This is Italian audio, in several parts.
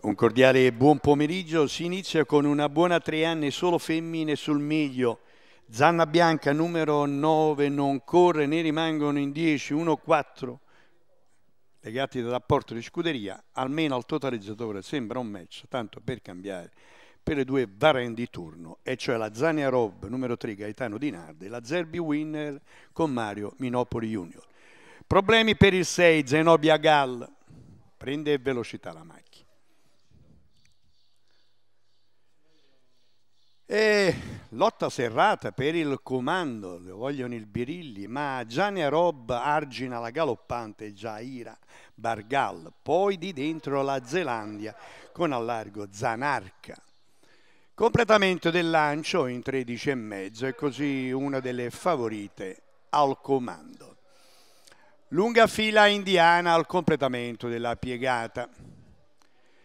Un cordiale buon pomeriggio, si inizia con una buona tre anni solo femmine sul meglio. Zanna bianca numero 9 non corre, ne rimangono in 10, 1-4. Legati dal rapporto di scuderia, almeno al totalizzatore sembra un match, tanto per cambiare, per le due varene di turno, e cioè la Zania Rob numero 3 Gaetano Di Nardi e la Zerbi Winner con Mario Minopoli Junior. Problemi per il 6 Zenobia Gall, prende velocità la macchina. E lotta serrata per il comando, lo vogliono il Birilli, ma Gianni Arob argina la galoppante Jaira Bargal, poi di dentro la Zelandia con allargo Zanarca. Completamento del lancio in 13 e mezzo e così una delle favorite al comando. Lunga fila indiana al completamento della piegata.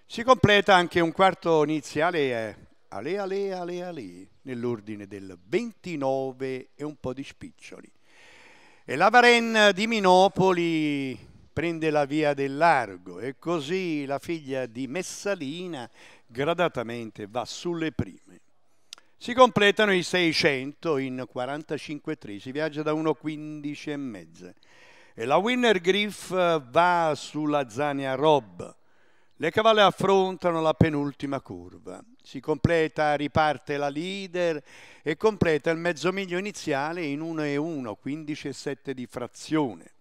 Si completa anche un quarto iniziale eh, Ale Ale Ale Ale nell'ordine del 29 e un po' di spiccioli. E la Varen di Minopoli prende la via del largo e così la figlia di Messalina gradatamente va sulle prime. Si completano i 600 in 45-3, si viaggia da 1.15 e mezza. E la Winner Griff va sulla Zania Rob le cavalle affrontano la penultima curva, si completa, riparte la leader e completa il mezzo miglio iniziale in 1 1, 15 e 7 di frazione.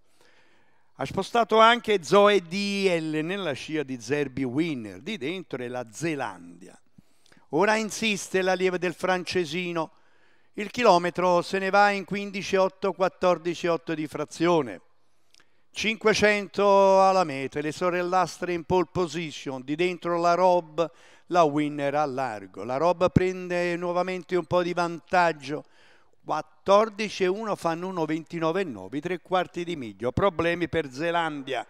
Ha spostato anche Zoe DL nella scia di Zerbi Winner, di dentro è la Zelandia. Ora insiste l'allieve del francesino, il chilometro se ne va in 15-8, 14-8 di frazione. 500 alla meta, le sorellastre in pole position, di dentro la Rob, la winner a largo. La Rob prende nuovamente un po' di vantaggio, 14 e 1 fanno 1,29 e 9, tre quarti di miglio. Problemi per Zelandia.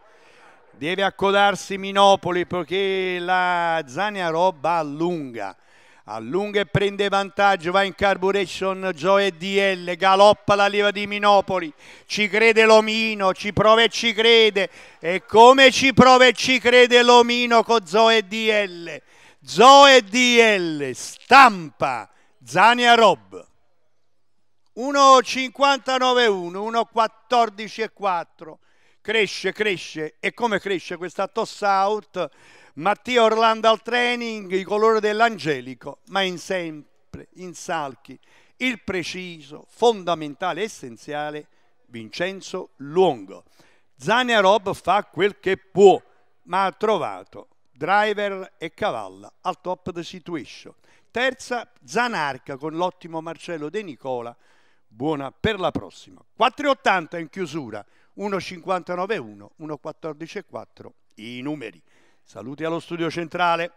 Deve accodarsi Minopoli perché la Zania Rob allunga allunga e prende vantaggio, va in carburation Joe DL, galoppa la leva di Minopoli, ci crede Lomino, ci prova e ci crede, e come ci prova e ci crede Lomino con Zoe DL, Zoe DL, stampa Zania Rob. 1,59,1, 1,14,4 cresce, cresce e come cresce questa toss out? Mattia Orlando al training, i colori dell'angelico, ma in sempre, in salchi, il preciso, fondamentale, essenziale Vincenzo Luongo. Zania Rob fa quel che può, ma ha trovato driver e cavalla al top the situation. Terza Zanarca con l'ottimo Marcello De Nicola buona per la prossima. 4,80 in chiusura, 1,59,1, 1,14,4 i numeri. Saluti allo studio centrale.